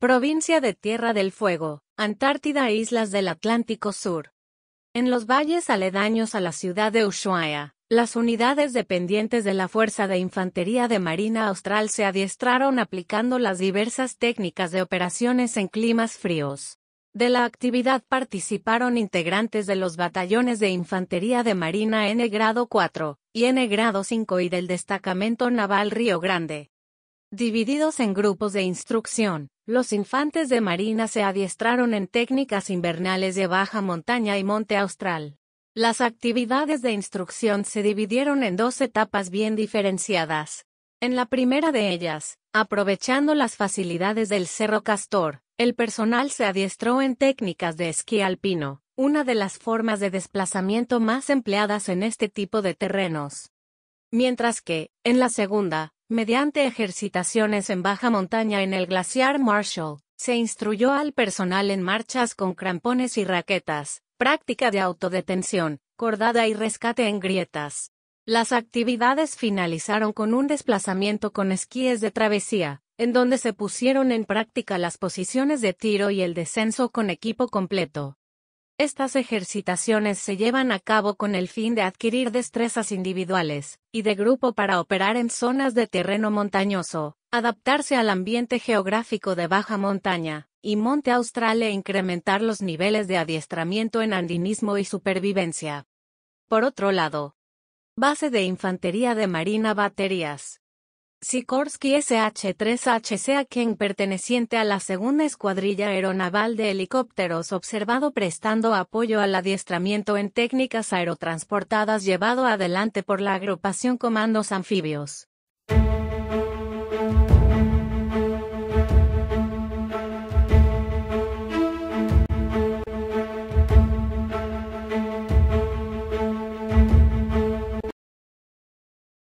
Provincia de Tierra del Fuego, Antártida e Islas del Atlántico Sur. En los valles aledaños a la ciudad de Ushuaia, las unidades dependientes de la Fuerza de Infantería de Marina Austral se adiestraron aplicando las diversas técnicas de operaciones en climas fríos. De la actividad participaron integrantes de los batallones de Infantería de Marina N grado 4 y N grado 5 y del Destacamento Naval Río Grande. Divididos en grupos de instrucción, los infantes de marina se adiestraron en técnicas invernales de baja montaña y monte austral. Las actividades de instrucción se dividieron en dos etapas bien diferenciadas. En la primera de ellas, aprovechando las facilidades del Cerro Castor, el personal se adiestró en técnicas de esquí alpino, una de las formas de desplazamiento más empleadas en este tipo de terrenos. Mientras que, en la segunda, Mediante ejercitaciones en baja montaña en el glaciar Marshall, se instruyó al personal en marchas con crampones y raquetas, práctica de autodetención, cordada y rescate en grietas. Las actividades finalizaron con un desplazamiento con esquíes de travesía, en donde se pusieron en práctica las posiciones de tiro y el descenso con equipo completo. Estas ejercitaciones se llevan a cabo con el fin de adquirir destrezas individuales y de grupo para operar en zonas de terreno montañoso, adaptarse al ambiente geográfico de baja montaña y monte austral e incrementar los niveles de adiestramiento en andinismo y supervivencia. Por otro lado, Base de Infantería de Marina Baterías. Sikorsky SH-3H quien perteneciente a la segunda escuadrilla aeronaval de helicópteros observado prestando apoyo al adiestramiento en técnicas aerotransportadas llevado adelante por la agrupación Comandos Anfibios.